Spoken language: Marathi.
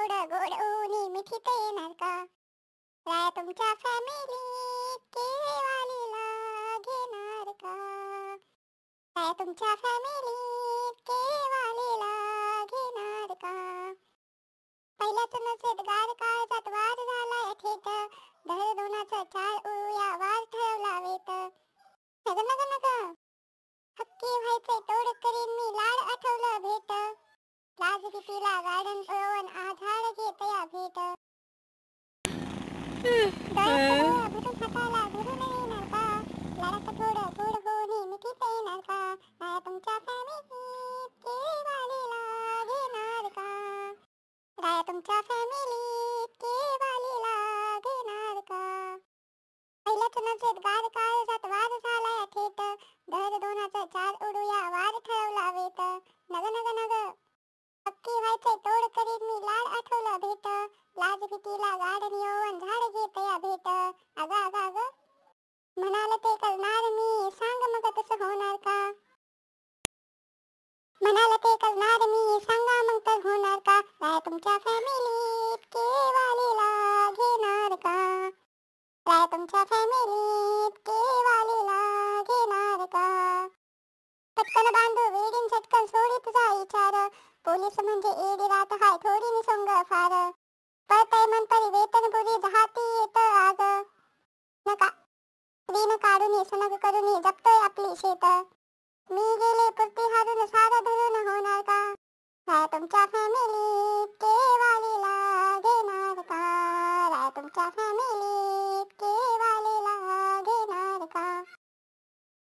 गोड गोड ओली मिठीत येणार का राया तुमच्या फॅमिली केळीवालीला घेणार का राया तुमच्या फॅमिली केळीवालीला घेणार का पहिल्याच नसेत गार काळजात वार झाला थेट धर दोनाचा चाळ उया वार ठेवला वेत नग नग नग हक्की व्हायचे तोड करीन मी लाड आठवलं भेट लाज कितीला गार्डन तुमच्या फॅमिली केवाली लागणार का पहिल्याच नजरेत गार काळ जात वार झाला या थेट धर दोनाचा चार उडूया वार ठरवला वेत नग नग नग पक्की व्हायचे तोड करीत मी लाड आठवलं भेट लाज भीतीला गाड नियोवन झाड घेत या भेट अग अग अग म्हणाल ते करणार मी सांग मग तसं होणार का म्हणाल ते करणार आमच्या फॅमिलीत केवालीला घेणार का पटकन बांधू वेडीन चटकन सोडी विचार पोलीस म्हणजे एडी रात हाय थोडी निसंग फार पळतय मन परी वेतन पुरी जाती येत आग नका रीन काढून सनग करून जपतोय आपली शेत मी गेले पुरती हारून सारा धरून होणार का काय तुमच्या फॅमिली